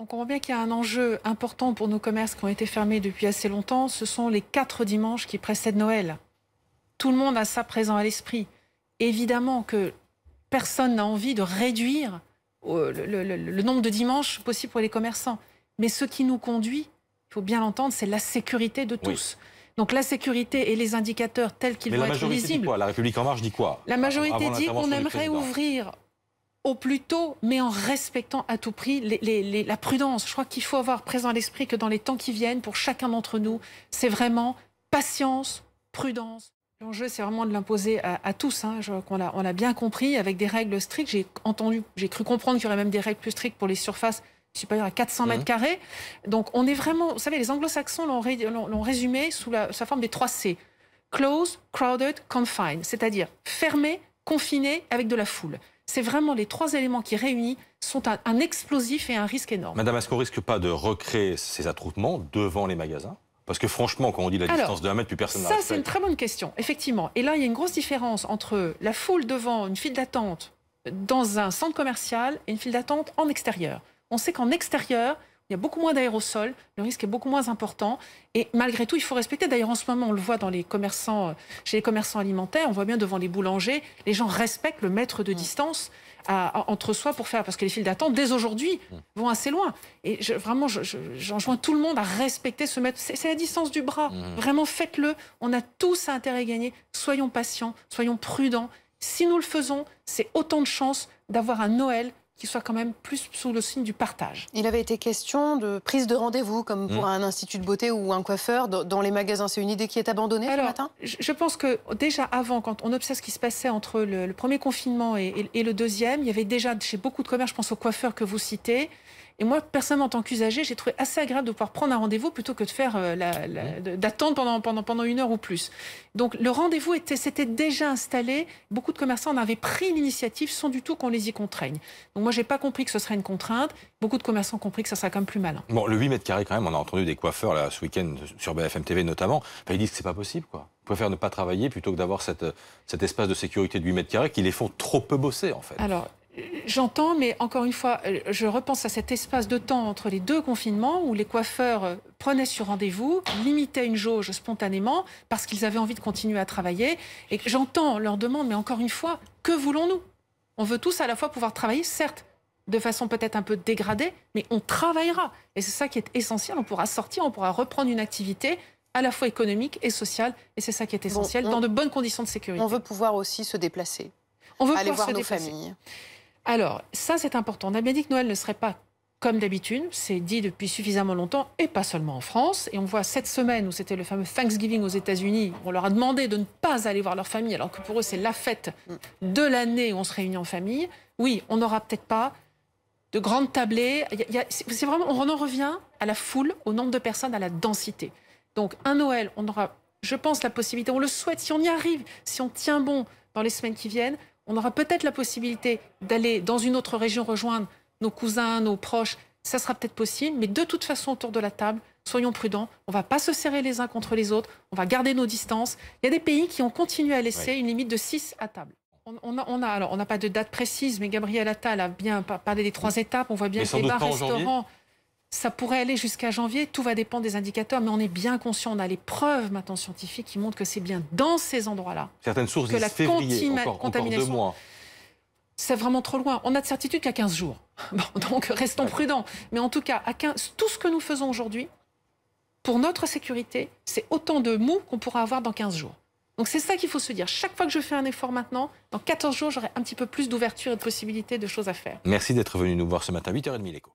On comprend bien qu'il y a un enjeu important pour nos commerces qui ont été fermés depuis assez longtemps. Ce sont les quatre dimanches qui précèdent Noël. Tout le monde a ça présent à l'esprit. Évidemment que personne n'a envie de réduire euh, le, nombre de dimanches possible pour les commerçants. Mais ce qui nous conduit, il faut bien l'entendre, c'est la sécurité de tous. Donc la sécurité et les indicateurs tels qu'ils vont être lisibles. la La République en marche dit quoi La majorité dit qu'on aimerait ouvrir au plus tôt, mais en respectant à tout prix la prudence. Je crois qu'il faut avoir présent à l'esprit que dans les temps qui viennent, pour chacun d'entre nous, c'est vraiment patience, prudence. L'enjeu, c'est vraiment de l'imposer à, tous. Hein. Je, on l'a bien compris, avec des règles strictes. J'ai entendu, j'ai cru comprendre qu'il y aurait même des règles plus strictes pour les surfaces supérieures à 400 mètres carrés. Donc, on est vraiment, vous savez, les anglo-saxons l'ont résumé sous la, sa forme des trois C. Close, crowded, confined. C'est-à-dire fermé, confiné, avec de la foule c'est vraiment les trois éléments qui réunis sont un, explosif et un risque énorme. Madame, est-ce qu'on risque pas de recréer ces attroupements devant les magasins parce que franchement, quand on dit la distance de 1 mètre, plus personne Ça, c'est une très bonne question, effectivement. Et là, il y a une grosse différence entre la foule devant une file d'attente dans un centre commercial et une file d'attente en extérieur. On sait qu'en extérieur, il y a beaucoup moins d'aérosols, le risque est beaucoup moins important. Et malgré tout, il faut respecter. D'ailleurs, en ce moment, on le voit dans les commerçants, euh, chez les commerçants alimentaires, on voit bien devant les boulangers, les gens respectent le mètre de mmh. distance entre soi pour faire, parce que les files d'attente, dès aujourd'hui, mmh. vont assez loin. Et vraiment, j'enjoins tout le monde à respecter ce mètre. C'est la distance du bras. Mmh. Vraiment, faites-le. On a tous intérêt à gagner. Soyons patients, soyons prudents. Si nous le faisons, c'est autant de chances d'avoir un Noël qui soit quand même plus sous le signe du partage. Il avait été question de prise de rendez-vous, comme pour mm. un institut de beauté ou un coiffeur, dans les magasins. C'est une idée qui est abandonnée ce matin Je pense que déjà avant, quand on observe ce qui se passait entre le, premier confinement et, le deuxième, il y avait déjà chez beaucoup de commerces, je pense aux coiffeurs que vous citez, et moi, personnellement, en tant qu'usager, j'ai trouvé assez agréable de pouvoir prendre un rendez-vous plutôt que de faire euh, la, mmh. d'attendre pendant, pendant, pendant une heure ou plus. Donc le rendez-vous était, s'était déjà installé. Beaucoup de commerçants en avaient pris l'initiative sans du tout qu'on les y contraigne. Donc moi, j'ai pas compris que ce serait une contrainte. Beaucoup de commerçants ont compris que ça serait quand même plus malin. Bon, le 8 mètres carrés, quand même, on a entendu des coiffeurs là, ce week-end sur BFM TV notamment. ils disent que c'est pas possible, quoi préfèrent ne pas travailler plutôt que d'avoir cette, euh, cet espace de sécurité de 8 mètres carrés qui les font trop peu bosser en fait. Alors, J'entends, mais encore une fois, euh, je repense à cet espace de temps entre les deux confinements où les coiffeurs euh, prenaient sur rendez-vous, limitaient une jauge spontanément parce qu'ils avaient envie de continuer à travailler. Et j'entends leur demande, mais encore une fois, que voulons-nous On veut tous à la fois pouvoir travailler, certes, de façon peut-être un peu dégradée, mais on travaillera. Et c'est ça qui est essentiel. On pourra sortir, on pourra reprendre une activité à la fois économique et sociale. Et c'est ça qui est essentiel, dans de bonnes conditions de sécurité. On veut pouvoir aussi se déplacer. On veut aller voir nos familles. Alors, ça, c'est important. On a bien dit que Noël ne serait pas comme d'habitude, c'est dit depuis suffisamment longtemps, et pas seulement en France. Et on voit cette semaine où c'était le fameux Thanksgiving aux États-Unis, on leur a demandé de ne pas aller voir leur famille, alors que pour eux c'est la fête de l'année où on se réunit en famille. Oui, on n'aura peut-être pas de grandes tablées. C'est vraiment, on en revient à la foule, au nombre de personnes, à la densité. Donc un Noël, on aura, je pense, la possibilité, on le souhaite, si on y arrive, si on tient bon dans les semaines qui viennent, on aura peut-être la possibilité d'aller dans une autre région rejoindre nos cousins, nos proches. Ça sera peut-être possible, mais de toute façon, autour de la table, soyons prudents. On ne va pas se serrer les uns contre les autres. On va garder nos distances. Il y a des pays qui ont continué à laisser une limite de 6 à table. On, a, n'a pas de date précise, mais Gabriel Attal a bien parlé des trois étapes. On voit bien que les bars, restaurants. Ça pourrait aller jusqu'à janvier, tout va dépendre des indicateurs, mais on est bien conscient, on a les preuves maintenant scientifiques qui montrent que c'est bien dans ces endroits-là. Certaines sources que disent la février, encore, contamination, deux mois. C'est vraiment trop loin. On a de certitude qu'à 15 jours. Bon, donc restons prudents. Mais en tout cas, à 15, tout ce que nous faisons aujourd'hui, pour notre sécurité, c'est autant de mou qu'on pourra avoir dans 15 jours. Donc c'est ça qu'il faut se dire. Chaque fois que je fais un effort maintenant, dans 14 jours, j'aurai un petit peu plus d'ouverture et de possibilités de choses à faire. Merci d'être venu nous voir ce matin, 8h30 l'écho.